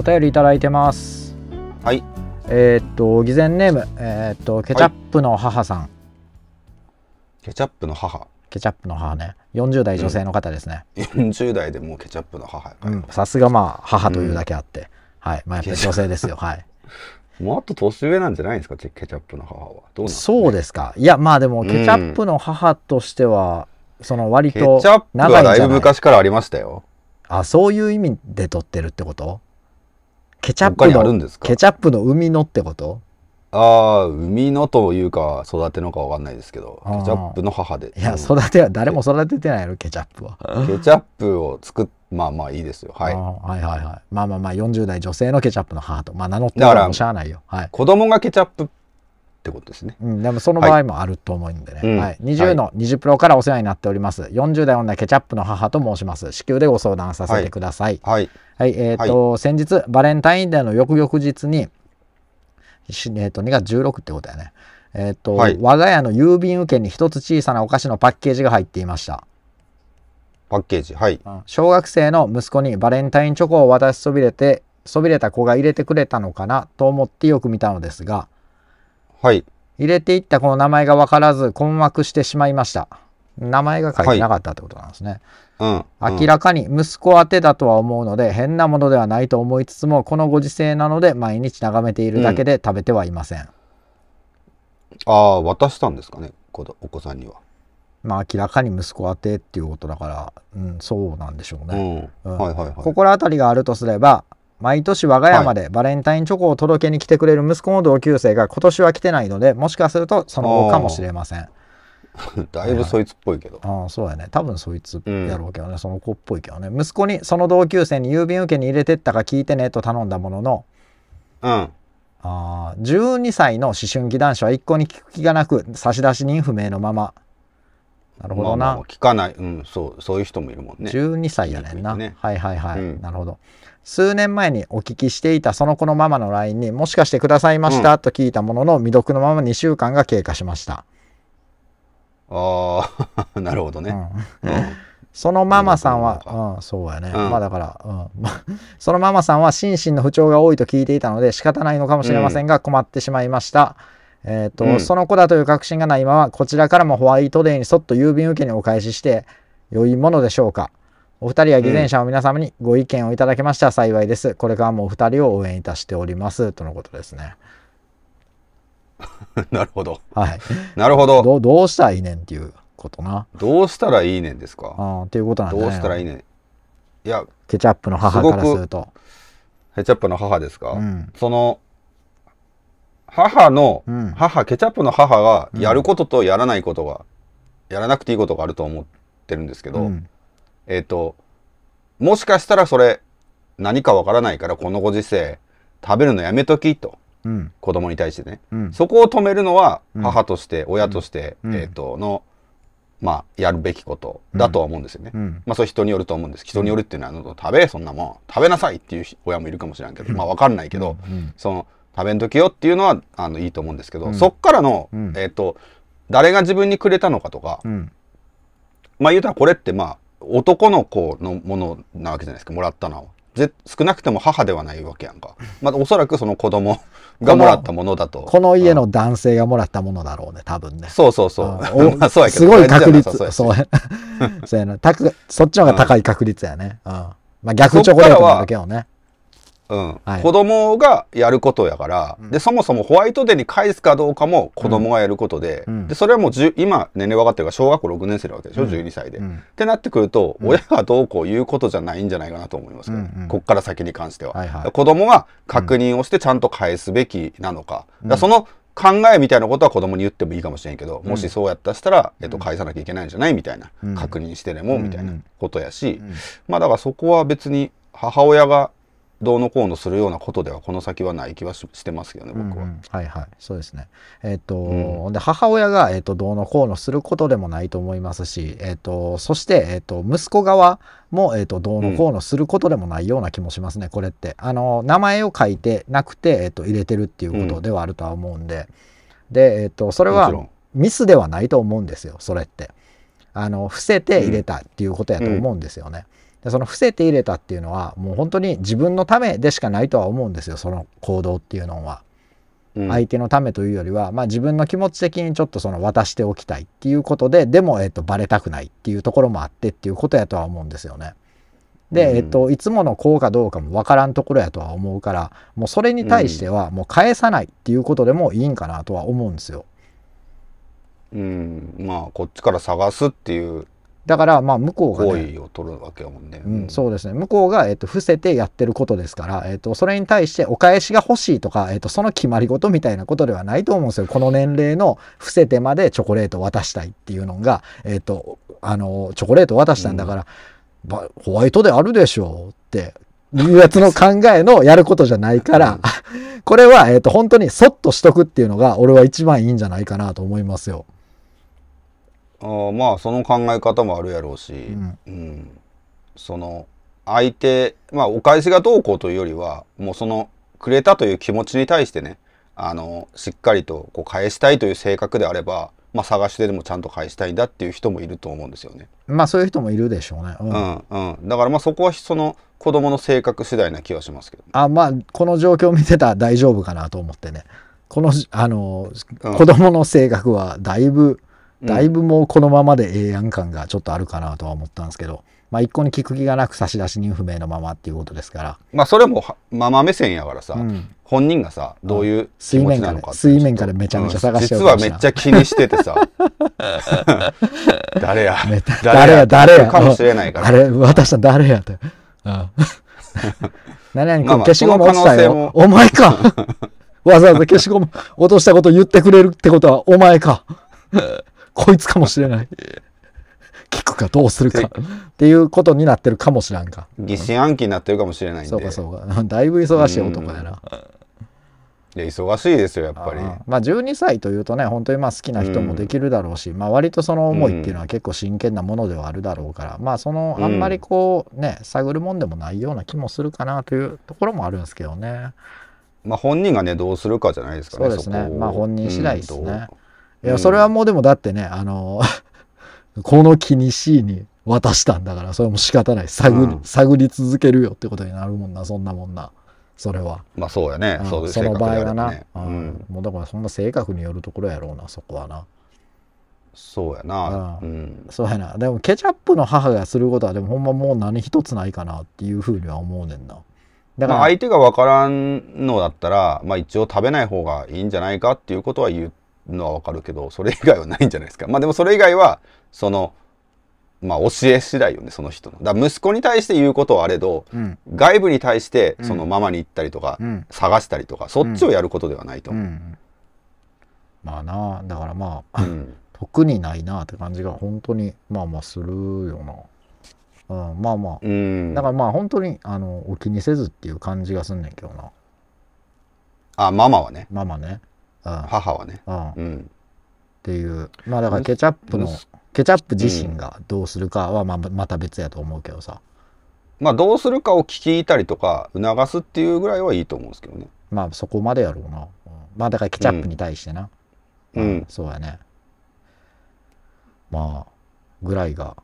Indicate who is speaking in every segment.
Speaker 1: お便りいただいてますはいえー、っと偽善ネームえー、っとケチャップの母さん、は
Speaker 2: い、ケチャップの母ケチャップの母ね40代女性の方ですね、うん、40代でもうケチャップの母
Speaker 1: さすがまあ
Speaker 2: 母というだけあって、うん、はいまあやっぱ女性ですよはい もっと年上なんじゃないですかケチャップの母はどうなん、ね、そうですか
Speaker 1: いやまあでもケチャップの母としては、うん、その割と長いんじゃないケチャップはだいぶ昔
Speaker 2: からありましたよあ
Speaker 1: そういう意味
Speaker 2: で撮ってるってこと
Speaker 1: ケチャップのケチャップの海のってこ
Speaker 2: とああ海のというか育てのかわかんないですけどケチャップの母でいや
Speaker 1: 育ては誰も育ててないのケチャップはケチ
Speaker 2: ャップを作っまあまあいいですよはい、はいはい
Speaker 1: はいまあまあまあ40代女性のケチャップの母とまあ名乗ってもしゃあないよ、
Speaker 2: はい、子供がケチャップ
Speaker 1: ってことですね、うん、でもその場合もあると思うんでね、はい、はい、20の20プロからお世話になっております40代女ケチャップの母と申します至急でご相談させてくださいはい、はい、えっ、と、先日バレンタインデーの翌々日にえっ、ー、と2月16ってことやねえっ、と、我が家の郵便受けに一つ小さなお菓子のパッケージが入っていました
Speaker 2: パッケージはい、
Speaker 1: 小学生の息子にバレンタインチョコを渡しそびれてそびれた子が入れてくれたのかなと思ってよく見たのですがはい、入れていったこの名前が分からず困惑してしまいました。名前が書いてなかったってことなんですね。はい、うん、明らかに息子宛てだとは思うので変なものではないと思いつつもこのご時世なので毎日眺めているだけで食べてはいません。うん、
Speaker 2: ああ渡したんですかねお子さんには。
Speaker 1: まあ明らかに息子宛てっていうことだから、うん、そうなんでしょうね。うん、心当たりがあるとすれば毎年我が家までバレンタインチョコを届けに来てくれる息子の同級生が今年は来てないのでもしかするとその後かもしれ
Speaker 2: ません だいぶそいつっぽいけど、あ
Speaker 1: あそうやね多分そいつやろうけどね、うん、その子っぽいけどね息子にその同級生に郵便受けに入れてったか聞いてねと頼んだもののうんあ12歳の思春期男子は一向に聞く気がなく差出人不明のまま
Speaker 2: なるほどな、まあ、まあ聞かない、うん、そうそういう人もいるもんね12歳やねんな、ね、はいはいはい、うん、なるほど
Speaker 1: 数年前にお聞きしていたその子のママの LINE にもしかしてくださいました、うん、と聞いたものの未読のまま2週間が経過しましたああ なるほどね、そのママさんは、うん、そうやね、まあだから、うん、そのママさんは心身の不調が多いと聞いていたので仕方ないのかもしれませんが、困ってしまいましたえっ、ー、と、うん、その子だという確信がないまま、こちらからもホワイトデーにそっと郵便受けにお返しして、良いものでしょうか。お二人や偽善者の皆様にご意見をいただけましたら幸いです。これからもお二人を応援いたしております。とのことですね。なるほど。はい。なるほど。どどうしたらいいねんっていうことな。
Speaker 2: どうしたらいいねんですか。
Speaker 1: とっていうことなんだ、ね、どうしたらい
Speaker 2: いねん。いや、
Speaker 1: ケチャップの母からする
Speaker 2: と。ケチャップの母ですか、うん、その母の、うん、母ケチャップの母がやることとやらないことが、うん、やらなくていいことがあると思ってるんですけど、うん、えっ、ー、ともしかしたらそれ何かわからないからこのご時世食べるのやめときと、うん、子供に対してね、そこを止めるのは母として、親として、えっ、ー、とのまあやるべきことだとは思うんですよね。まあそれ人によると思うんです人によるっていうのは食べそんなもん食べなさいっていう親もいるかもしれんけどまあわかんないけど、その。食べんときよっていうのはあのいいと思うんですけど、うんそっからの、うんえっ、と誰が自分にくれたのかとか、うんまあ言うたらこれってまあ男の子のものなわけじゃないですかもらったのはぜ少なくとも母ではないわけやんか、まあ、おそらくその子供がもらったものだと
Speaker 1: この家の男性がもらったものだろう
Speaker 2: ね多分ねそうそうそう、うんお まあそうやけどすごい確率そうやそうや
Speaker 1: そうやなたくそっちの方が高い確率やね、うんまあ逆チョコレートなけどね
Speaker 2: うん子供がやることやから、うん、でそもそもホワイトデーに返すかどうかも子供がやることでうん、でそれはもう今年齢分かってるから小学校6年生なわけでしょ、うん、12歳で、ってなってくると、親がどうこう言うことじゃないんじゃないかなと思いますけど、ね、うんうん、こっから先に関しては、はいはい、子供が確認をしてちゃんと返すべきなのか,、その考えみたいなことは子供に言ってもいいかもしれんけど、もしそうやったしたら、えっと、返さなきゃいけないんじゃないみたいな、確認してでもみたいなことやし、まあだからそこは別に母親がどうのこうのするようなことではこの先はない気はしてますよね僕は、うんうん、はいはいそうですね
Speaker 1: えっ、ー、と、うん、で母親が、えーと、どうのこうのすることでもないと思いますし、えーと、そして、えーと、息子側も、えー、とどうのこうのすることでもないような気もしますね、うん、これってあの名前を書いてなくて、えー、と入れてるっていうことではあるとは思うんで、うん、で、えー、とそれはミスではないと思うんですよそれってあの伏せて入れたっていうことやと思うんですよね、でその伏せて入れたっていうのはもう本当に自分のためでしかないとは思うんですよその行動っていうのは。相手のためというよりは、まあ、自分の気持ち的にちょっとその渡しておきたいっていうことででも、えっと、バレたくないっていうところもあってっていうことやとは思うんですよね。で、えっと、いつものこうかどうかも分からんところやとは思うからもうそれに対してはもう返さないっていうことでもいいんかなと
Speaker 2: は思うんですよ。うん、まあこっちから探すっていうだからまあ向こうが、ね、行為を取るわけやもんね、うん、
Speaker 1: そうですね向こうが、えーと、伏せてやってることですから、えーと、それに対してお返しが欲しいとか、えーと、その決まり事みたいなことではないと思うんですよこの年齢の伏せてまでチョコレートを渡したいっていうのが、えー、とあのチョコレートを渡したんだから、うん、ホワイトであるでしょうっていうやつの考えのやることじゃないから これは、えっと本当にそっとしとくっていうのが俺は一番いいんじゃないかなと思いますよ。
Speaker 2: あまあその考え方もあるやろうし、うんうん、その相手まあお返しがどうこうというよりはもうそのくれたという気持ちに対してねあのしっかりとこう返したいという性格であれば、まあ、探してでもちゃんと返したいんだっていう人もいると思うんですよね。
Speaker 1: まあそういう人もいるでしょうね。うん、
Speaker 2: うん、うん、だからまあそこはその子供の性格次第な気はしますけど、ね、
Speaker 1: あまあこの状況を見てたら大丈夫かなと思ってねこのあの、うん、子供の性格はだいぶだいぶもうこのままでええやん感がちょっとあるかなとは思ったんですけど、まあ一向に聞く気がなく差出人不明のままっていうことですから。
Speaker 2: まあそれもママ目線やからさ、うん、本人がさ、どういう気持ちなの
Speaker 1: か、うん、水面下でめちゃめちゃ探してる、うん、実はめっちゃ気にしててさ、
Speaker 2: 誰や、誰や、誰や、かもしれないから。あれ、
Speaker 1: 私は誰やって。うん、何々消しゴム落ちたよ。お前か わざわざ消しゴム落としたこと言ってくれるってことはお前か。こいつかもしれない。聞くかどうするかっていうことになってるかもしらんか
Speaker 2: 疑心暗鬼になってるかもしれないんでそうかそうか だいぶ忙しい男やな、いや忙しいですよやっぱりまあ12
Speaker 1: 歳というとね本当にまあ好きな人もできるだろうし、うん、まあ割とその思いっていうのは結構真剣なもので
Speaker 2: はあるだろうから、
Speaker 1: うん、まあそのあんまりこうね、探るもんでもないような気もするかなという
Speaker 2: ところもあるんですけどねまあ本人がねどうするかじゃないですかねそうですねまあ本人次第ですね、うんいや、そ
Speaker 1: れはもうでもだってね、あの、この気にしいに渡したんだから、それも仕方ない。探り、うん、探り続けるよってことになるもんな、そんなもんな。それは。まあそうやね。うん、そううね、その場合はな、うん。もうだからそんな性格によるところやろうな、そこはな。そうやな、うん、そうやなでもケチャップの母がすることはでもほんまもう何一つないかなっていうふうには思うねんな
Speaker 2: だから、まあ、相手が分からんのだったら、まあ、一応食べない方がいいんじゃないかっていうことは言っのはわかるけど、それ以外はないんじゃないですか。まあでもそれ以外は、その、まあ教え次第よね、その人の。だ息子に対して言うことはあれど、うん、外部に対してそのママに行ったりとか、うん、探したりとか、そっちをやることではないとう
Speaker 1: ん、まあなあ、だからまあ、特にないなあって感じが本当に、まあまあするよな。うん、まあまあ、うん、だからまあ本当にあのお気にせずっていう感じがすんねんけどなあママはねママね母は
Speaker 2: ね、うん、っていうまあだからケチャップのケチャップ自身が
Speaker 1: どうするかはままた別やと思うけどさ、
Speaker 2: まあどうするかを聞いたりとか促すっていうぐらいはいいと思うんですけどね
Speaker 1: まあそこまでやろうなまあだからケチャップに対してな、
Speaker 2: うん、うん、そうやねまあぐらいがっ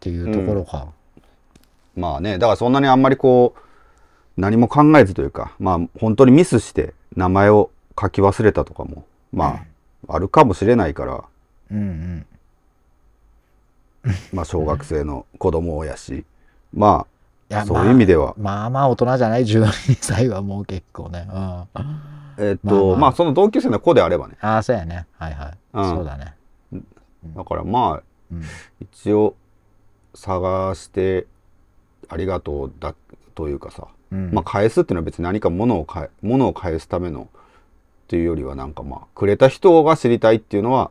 Speaker 2: ていうところか、うん、まあねだからそんなにあんまりこう何も考えずというかまあ本当にミスして名前を書き忘れたとかもまあ、あるかもしれないから、うんうんまあ小学生の子供やしまあそういう意味では、まあ、まあま
Speaker 1: あ大人じゃない12歳はもう結構ね、うん、
Speaker 2: えっと、まあ、まあ、まあその同級生の子であればねああそうやねはいはい、うん、そうだねだからまあ、うん、一応探してありがとうだというかさ、うん、まあ返すっていうのは別に何か物を物を返すためのっていうよりはなんかまあくれた人が知りたいっていうのは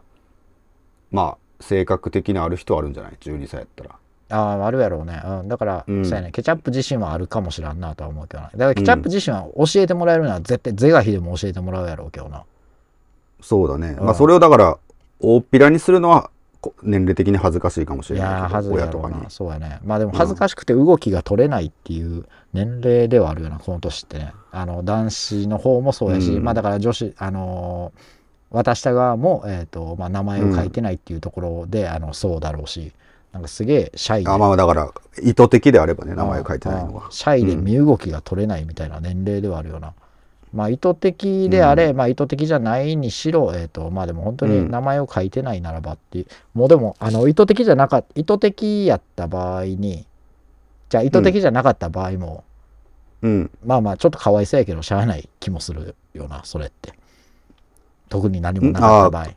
Speaker 2: まあ性格的にある人はあるんじゃない12歳やったら。
Speaker 1: あああるやろうね、うん、だから、うん、そうやねケチャップ自身はあるかもしらんなとは思うけどな
Speaker 2: だからケチャップ自身は
Speaker 1: 教えてもらえるのは絶対是が非でも教えてもらうやろうけどな
Speaker 2: そうだね、うん、まあそれをだから大っぴらにするのは年齢的に恥ずかしいかもしれないけど親とかにそうやねまあで
Speaker 1: も恥ずかしくて動きが取れないっていう年齢ではあるよなこの年ってねあの男子の方もそうやし、うん、まあだから女子あのー、渡した側も、えーとまあ、名前を書いてないっていうところで、うん、あのそうだろうし
Speaker 2: なんかすげえシャイであまあだから意図的であればね名前を書いてないの
Speaker 1: はシャイで身動きが取れないみたいな年齢ではあるよな、うんまあ、意図的であれ、うん、まあ、意図的じゃないにしろ、えーとまあ、でも本当に名前を書いてないならばっていう、ん、もうでもあの意図的じゃなかった意図的やった場合にじゃあ意図的じゃなかった場合も、うん、まあまあちょっとかわいそうやけどしゃあない気もするよなそれって
Speaker 2: 特に何もなかった場合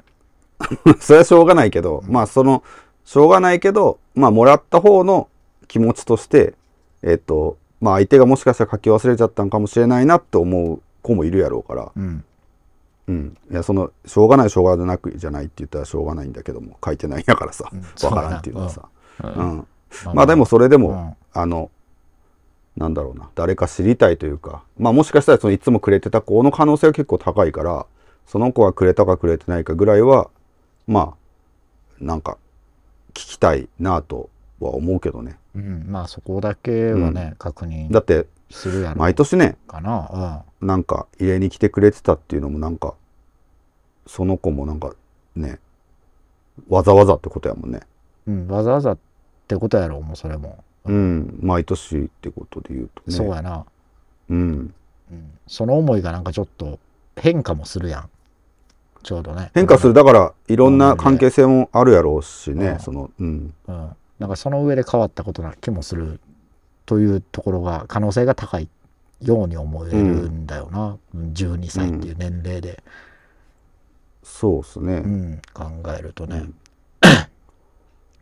Speaker 2: それはしょうがないけど、まあそのしょうがないけどまあもらった方の気持ちとしてえっ、ー、とまあ相手がもしかしたら書き忘れちゃったのかもしれないなって思う子もいるやろうから、うん、うん、いやそのしょうがないしょうがなくじゃないって言ったらしょうがないんだけども書いてないんやからさ、う分 からんっていうのはさ、うん、うん、まあでもそれでも、あのなんだろうな誰か知りたいというか、まあ、もしかしたらそのいつもくれてた子の可能性は結構高いからその子がくれたかくれてないかぐらいはまあなんか聞きたいなとは思うけどね。うん、まあそこだけはね、うん、確認だってするやろ毎年ね
Speaker 1: かな、
Speaker 2: うん、なんか家に来てくれてたっていうのもなんかその子もなんかねわざわざってことやもんねうんわ
Speaker 1: ざわざってことやろもうそれ
Speaker 2: もうん、うん、毎年ってことで言うとねそうやな、
Speaker 1: うん、うん、その思いがなんかちょっと変化もするやん
Speaker 2: ちょうどね変化するだからいろんな関係性もあるやろうしね、うん、その
Speaker 1: うん、うん、なんかその上で変わったことな気もするというところが可能性が高いように思えるんだよな、うん、12歳っていう年齢で、うん、
Speaker 2: そうっすね、うん、考えるとね、うん、っ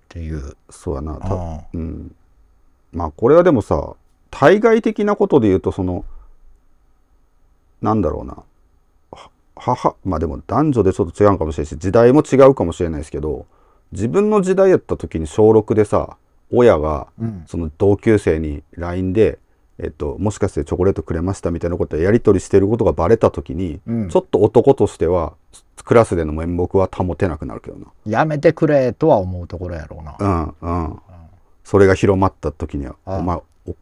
Speaker 2: ていうそうやなた、うん、まあこれはでもさ対外的なことで言うとそのなんだろうな母まあでも男女でちょっと違うかもしれないし時代も違うかもしれないですけど自分の時代やった時に小6でさ親がその同級生に LINE で、えっと、もしかしてチョコレートくれましたみたいなことやり取りしてることがバレた時に、うん、ちょっと男としてはクラスでの面目は保てなくなるけどな
Speaker 1: やめてくれとは思うところやろう
Speaker 2: なうん、うん、うん、それが広まった時にはお前お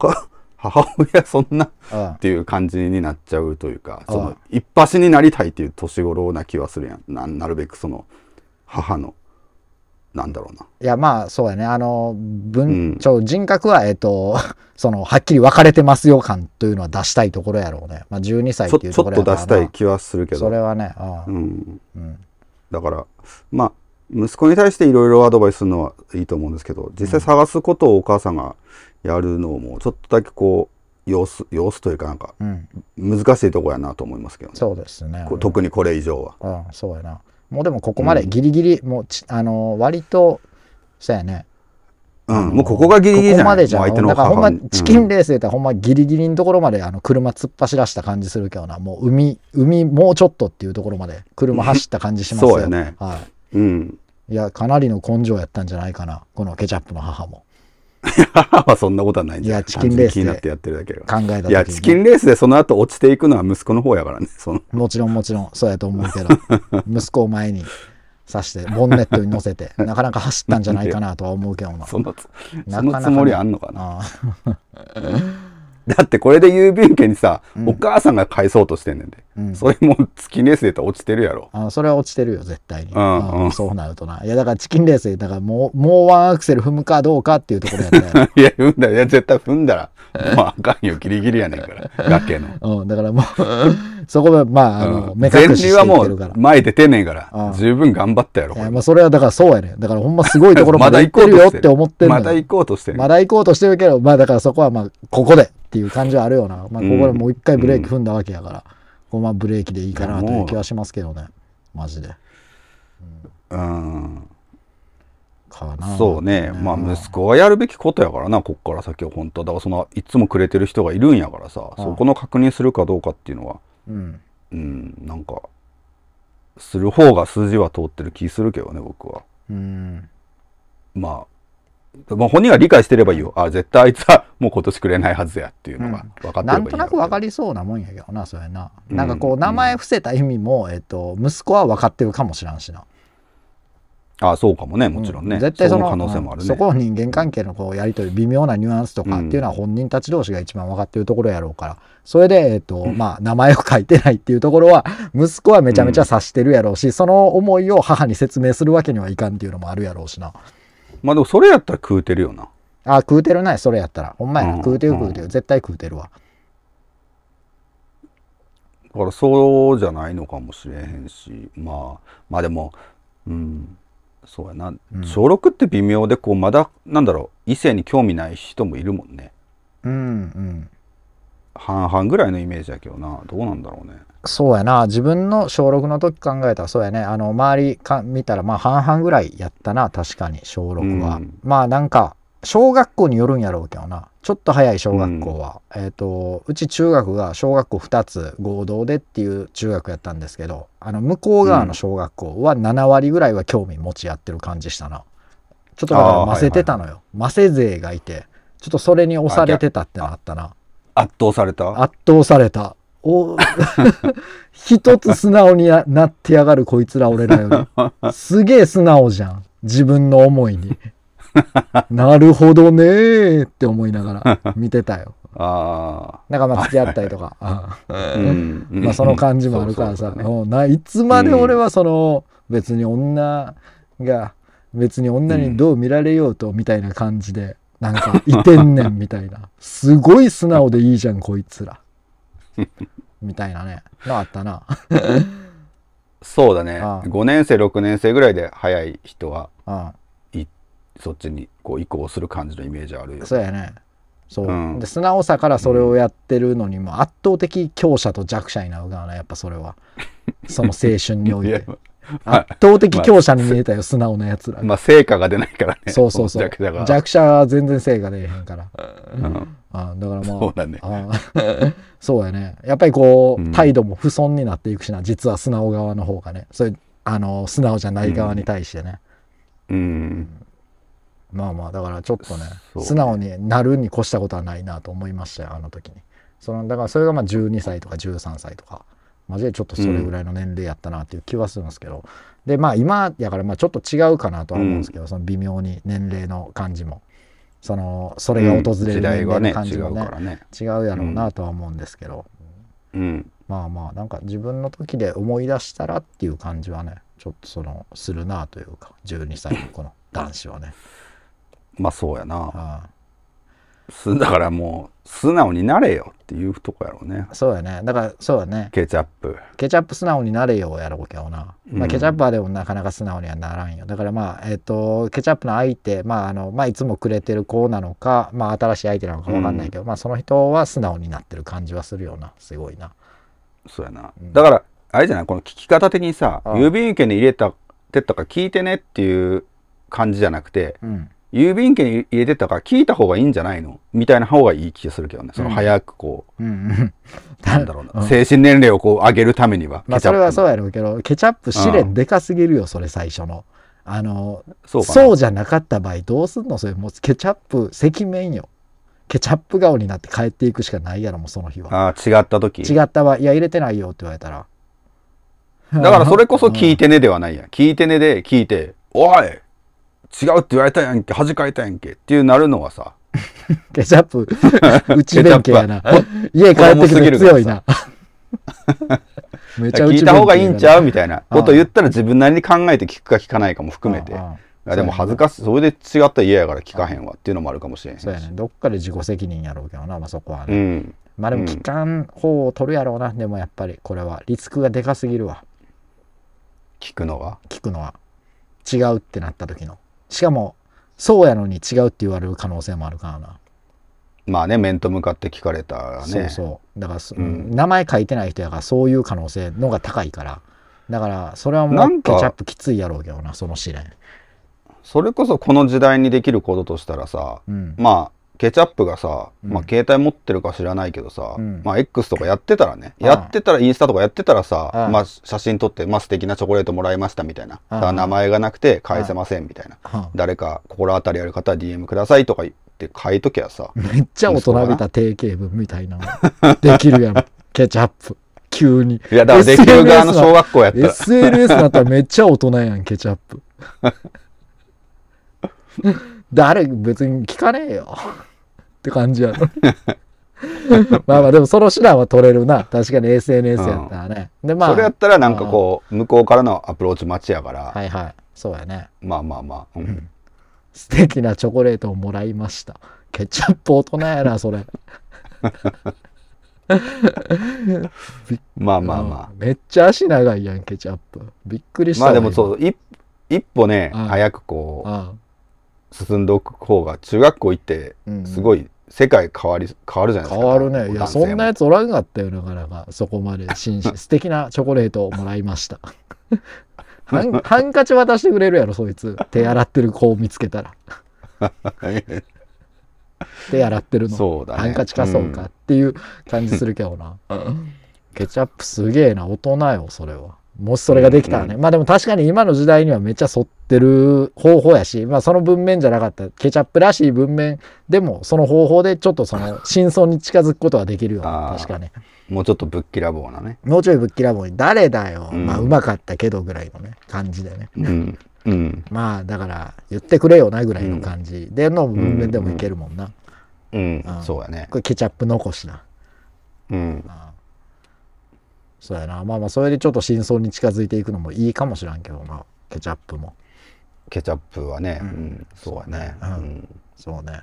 Speaker 2: 母親そんなっていう感じになっちゃうというかその一発になりたいっていう年頃な気はするやんなるべくその母のなんだろうな。
Speaker 1: いや、まあ、そうやね。あの、文、ち人格は、えっと、その、はっきり分かれてますよ感というのは出したいところやろうね。まあ、12歳っていうところやちょっと出したい気は
Speaker 2: するけど。それはね、うん。うん、だから、まあ、息子に対していろいろアドバイスするのはいいと思うんですけど、実際探すことをお母さんがやるのも、ちょっとだけこう、様子様子というかなんか難しいとこやなと思いますけど、ねうん、そうですね、うん、特にこれ以上は、うん、そうやな
Speaker 1: もうでもここまでギリギリ、もうちあの割とそうやね
Speaker 2: うん、もうここがギリギリじゃないここまでじゃん。だからほんまチキン
Speaker 1: レースで言ったらほんまギリギリのところまであの車突っ走らした感じするけどな、もう海、海もうちょっとっていうところまで車走
Speaker 2: った感じしますよ そうやね。は
Speaker 1: い。うん。いや、かなりの根性やったんじゃないかな、このケ
Speaker 2: チャップの母も。母 はそんなことはないんじゃないいや、チキンレース気になってやってるだけ考えたいや、チキンレースでその後落ちていくのは息子の方やからね。その
Speaker 1: もちろんもちろん、そうやと思うけど、息子を前に刺して、ボンネットに乗せて、なかなか走ったんじゃないかなとは思うけ
Speaker 2: どな。そのつもりあんのかな。だってこれで郵便券にさ、うん、お母さんが返そうとしてんねんで、うん、それもチキンレースでたら落ちてるやろあそれは落ちてるよ絶対に、うんうん、そうなるとな
Speaker 1: いやだからチキンレースでだからもうもうワンアクセル踏むかどうかっていうところやった
Speaker 2: いや踏んだいや絶対踏んだらもうあかんよギリギリやねんから崖
Speaker 1: の、うん、だからもう そこはまああの、うん、目隠しはもう前
Speaker 2: 出てねえから十分頑張ったやろいや
Speaker 1: まあそれはだからそうやねだからほんますごいところまで行ってるよって思ってるまだ行
Speaker 2: こうとしてるま
Speaker 1: だ行こうとしてるけどまあだからそこはまあここでっていう感じはあるよな、まあ、ここでもう一回ブレーキ踏んだわけやから、ここまブレーキでいいかなという気はしますけどねマジで。
Speaker 2: うんかなそうね、まあ息子はやるべきことやからなこっから先は本当だからそのいつもくれてる人がいるんやからさ、そこの確認するかどうかっていうのはうん、うん、なんかする方が数字は通ってる気するけどね僕は。うん、まあまあ、本人が理解してればいいよ。あ絶対あいつは もう今年くれないはずやっていうのが分かってればいい、うん、なんと
Speaker 1: なく分かりそうなもんやけどな、それな。なんかこう、名前伏せた意味も、うん、えっと、息子は分かってるかもしらんしな。
Speaker 2: あそうかもね、もちろんね。うん、絶対その可能性もあるね、そ
Speaker 1: この人間関係のこうやり取り、微妙なニュアンスとかっていうのは本人たち同士が一番分かってるところやろうから、それで、えっと、まあ、名前を書いてないっていうところは、息子はめちゃめちゃ察してるやろうし、その思いを母に説明するわけにはいかんっていうのもあるやろうしな。
Speaker 2: まあでもそれやったら食うてるよな
Speaker 1: あ食うてるなそれやったらほんまや、うん、食うてる食うてる、うん、絶対食うてるわ
Speaker 2: だからそうじゃないのかもしれへんしまあまあでもうんそうやな、うん、小6って微妙でこうまだなんだろう異性に興味ない人もいるもんねうんうん半々ぐらいのイメージやけどなどうなんだろうね
Speaker 1: そうやな自分の小6の時考えたらそうやねあの周りか見たらまあ半々ぐらいやったな確かに小6は、うん、まあなんか小学校によるんやろうけどなちょっと早い小学校は、うん、えっ、ー、とうち中学が小学校2つ合同でっていう中学やったんですけどあの向こう側の小学校は7割ぐらいは興味持ちやってる感じしたなちょっとだからませてたのよ、はいはい、ませ勢がいてちょっとそれに押されてたってのあったな圧
Speaker 2: 倒された圧倒された。
Speaker 1: お 一つ素直になってやがるこいつら俺らより。すげえ素直じゃん。自分の思いに。なるほどねーって思いながら見てたよ。ああ。んかまあ付き合ったりとか。まあその感じもあるからさ。いつまで俺はその、別に女が、別に女にどう見られようとみたいな感じでなんか、いてんねんみたいな。すごい素直でいいじゃん、こいつ
Speaker 2: ら。
Speaker 1: みたいなね。なあったな。
Speaker 2: そうだね。ああ5年生、6年生ぐらいで早い人は、あいそっちにこう移行する感じのイメージあるよ、そうやね。そう、うん、
Speaker 1: で素直さからそれをやってるのにも圧倒的強者と弱者になるからねやっぱそれは その青春において
Speaker 2: 圧倒的強者に
Speaker 1: 見えたよ、素直な奴ら。ま
Speaker 2: あ、成果が出ないからね。そうそうそう。弱者
Speaker 1: は全然成果出えへんから。うん。
Speaker 2: あだからまあ。そうだね。
Speaker 1: そうやね。やっぱりこう、態度も不損になっていくしな、実は素直側の方がね。そういう、あの、素直じゃない側に対してね。うん。まあまあ、だからちょっとね、素直になるに越したことはないなと思いましたよ、あの時に。その、だからそれがまあ12歳とか13歳とか。マジでちょっとそれぐらいの年齢やったなっていう気はするんですけど、でまあ今やからまあちょっと違うかなとは思うんですけど、その微妙に年齢の感じもそのそれが訪れる年齢の感じもね,、うん、ね違うやろうなとは思うんですけど、うん、まあまあなんか自分の時で思い出したらっていう感
Speaker 2: じはねちょっとそのするなというか12歳のこの男子はね。まあそうやな。ああすだからもう素直になれよっていうとこやろうねそうやねだからそうやねケチャップケチャップ素直になれよやろうけどな、
Speaker 1: まあ、ケチャップはでもなかなか素直にはならんよだからまあえっ、ー、とケチャップの相手まああの、まあ、いつもくれてる子なのか、まあ、新しい相手なのか分かんないけど、うん、まあその人は素直になってる感じはするよなすごいなそうやな、うん、だからあれじゃないこの聞き方的にさ郵
Speaker 2: 便受けに入れたてったか聞いてねっていう感じじゃなくて、うん郵便券に入れてたから聞いた方がいいんじゃないのみたいな方がいい気がするけどね。その早くこう、なんだろうな、精神年齢をこう上げるためには。まあそれはそ
Speaker 1: うやろうけど、ケチャップ試練でかすぎるよ、それ最初の。あの、そう,、そうじゃなかった場合どうすんのそれもうケチャップ、赤面よ。ケチャップ顔になって帰っていくしかないやろ、もうその日
Speaker 2: は。ああ、違った時違
Speaker 1: った場合、いや入れてないよって言われたら。
Speaker 2: だからそれこそ聞いてねではないや。聞いてねで聞いて、おい違うって言われたやんけ、恥かいたやんけっていうなるのはさ。
Speaker 1: ケチャップ、内弁慶やな。
Speaker 2: 家帰ってきて強いな。めちゃ聞いた方がいいんちゃうみたいなこと言ったら自分なりに考えて聞くか聞かないかも含めて。あでも恥ずかしい、それで違った家やから聞かへんわっていうのもあるかもしれへんし。そうやね。どっかで自己責任やろうけどな、まあ、そこはね。うん、まあでも聞
Speaker 1: かん方を取るやろうな、でもやっぱりこれは。リスクがでかすぎるわ。聞くのは聞くのは。違うってなった時の。しかもそうやのに違うって言われる可能性もあるからな
Speaker 2: まあね面と向かって聞かれたらねそうそうだから、うん、
Speaker 1: 名前書いてない人やからそういう可能性のが高いからだからそれはもうケチャッ
Speaker 2: プきついやろうけどなその試練それこそこの時代にできることとしたらさ、うん、まあケチャップがさ、まあ、携帯持ってるか知らないけどさ、うん、まあ、X とかやってたらね、やってたら、インスタとかやってたらさ、まあ、写真撮って、まあ、素敵なチョコレートもらいましたみたいな。名前がなくて返せませんみたいな。誰か心当たりある方は DM くださいとか言って書いときゃさ。めっちゃ大人び
Speaker 1: た定型文みたいな。できるやん。ケチャップ。急に。いや、だからできる側の小学校やったら。s n s だったらめっちゃ大人やん、ケチャップ。誰、別に聞かねえよ。って感じやろ。まあまあでもその手段は取れるな確かに SNS やった
Speaker 2: らね、うん、でまあそれやったらなんかこう向こうからのアプローチ待ちやからはいはいそうやねまあまあまあ、うん、
Speaker 1: 素敵なチョコレートをもらいましたケチャップ大人やなそれ
Speaker 2: まあまあまあ、
Speaker 1: うん、めっちゃ足長いやんケチャップびっくりしたまあでもそう
Speaker 2: 一一歩ね早くこう進んでおく方が中学校行ってすごい世界変わり変わるじゃないですか変わるねいやそんなや
Speaker 1: つおらんかったよなかなかそこまで紳士 素敵なチョコレートをもらいました
Speaker 2: ハン
Speaker 1: ハンカチ渡してくれるやろそいつ手洗ってる子を見つけたら 手洗ってるのそうだ、ね、ハンカチ貸そうかっていう感じするけどな、うん、ケチャップすげえな大人よそれはもしそれができたらね、うんうん。まあでも確かに今の時代にはめっちゃ沿ってる方法やし、まあその文面じゃなかった、ケチャップらしい文面でも、その方法でちょっとその真相に近づくことはできるよ、ね、確かね。
Speaker 2: もうちょっとぶっきらぼうなね。
Speaker 1: もうちょいぶっきらぼうに、誰だよ、うん、まあうまかったけどぐらいのね、感じでね。
Speaker 2: うん。うん、ま
Speaker 1: あだから、言ってくれよなぐらいの感じでの文面でもいけるもんな。うん、うん、そうやね。これケチャップ残しな。うん。あそうやなまあまあそれでちょっと真相に近づいていくのもいいかもしらんけどなケチャップもケチャップはね、うん、うん、そうやねうん、そうね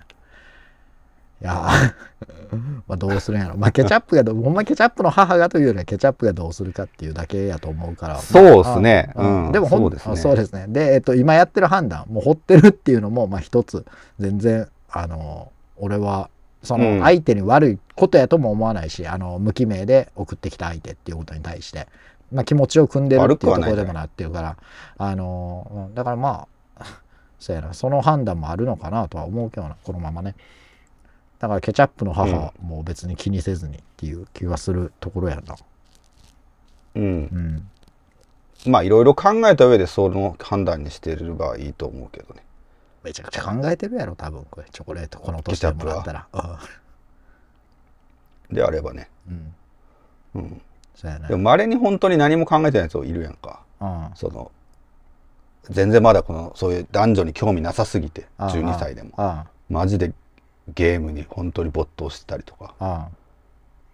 Speaker 1: いや まあどうするんやろまあケチャップがど ほんまケチャップの母がというよりはケチャップがどうするかっていうだけやと思うからそうですね、うん、でもほんそうですねそうですねで、えっと、今やってる判断もう掘ってるっていうのもまあ一つ全然あの俺はその相手に悪いことやとも思わないし、うん、あの無記名で送ってきた相手っていうことに対して、まあ、気持ちを組んでるっていうところでもなっていうから、あのだからまあ そうやなその判断もあるのかなとは思うけどなこのままねだからケチャップの母も別に気にせずにってい
Speaker 2: う気がするところやなうん、うん、まあいろいろ考えた上でその判断にしてればいいと思うけどね
Speaker 1: めちゃくちゃ考えてるやろ多分これチョコレートこの年でもらっ
Speaker 2: たら、うん、であればねうん、うん、そうやねでもまれに本当に何も考えてないやついるやんか、うん、その全然まだこのそういう男女に興味なさすぎて12歳でもマジでゲームに本当に没頭してたりとか、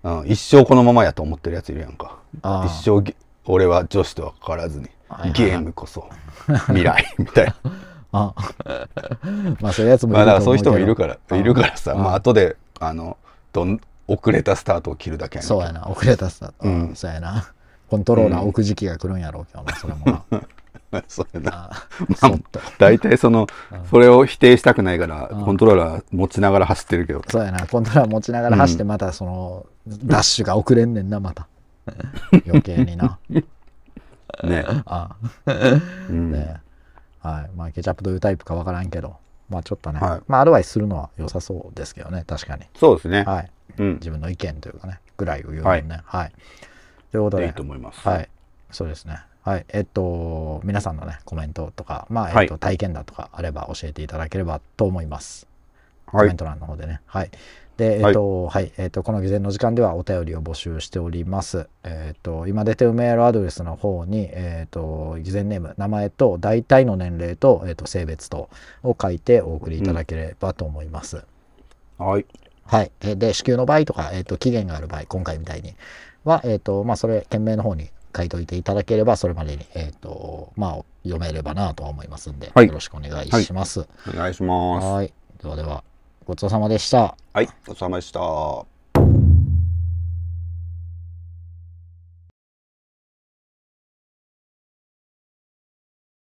Speaker 2: うん、一生このままやと思ってるやついるやんか一生俺は女子とは変わらずにゲームこそ未来みたいな あ まあそういうやつもいるまそういう人もいるからいるからさまあ後であのどん遅れたスタートを切るだけやそうやな遅
Speaker 1: れたスタート、うん、そうやなコントローラー置く時期が来るんやろうけど、それも
Speaker 2: それな、大体その、それを否定したくないから、コントローラー持ちながら走ってるけどそうや
Speaker 1: なコントローラー持ちながら走ってまたその、ダッシュが遅れんねんなまた余計にな ねああ、ねはい。まあ、ケチャップどういうタイプかわからんけど、まあ、ちょっとね、はい、まあ、アドバイスするのは良さそうですけどね、確かに。
Speaker 2: そうですね。はい。
Speaker 1: うん、自分の意見というかね、ぐらいを言うのね。はい。ということで。いいと思います。はい。そうですね。はい。えっと、皆さんのね、コメントとか、まあ、えっと、体験だとかあれば教えていただければと思います。コメント欄の方でね。はい。で、えっ、ー、と、はい、はい、えっ、ー、と、この偽善の時間ではお便りを募集しております。えっ、ー、と、今出てるメールアドレスの方に、えっ、と、偽善ネーム、名前と大体の年齢と、えっ、と、性別とを書いてお送りいただければと思います。うん、はい。はい。で、支給の場合とか、えっ、と、期限がある場合、今回みたいには、えっ、と、まあ、それ、件名の方に書いといていただければ、それまでに、えっ、と、まあ、読めればなとは思いますんで、はい、よろしくお願いします。
Speaker 2: お願いします。はい。ではでは。ごちそうさまでした。はい、ごちそうさまでした。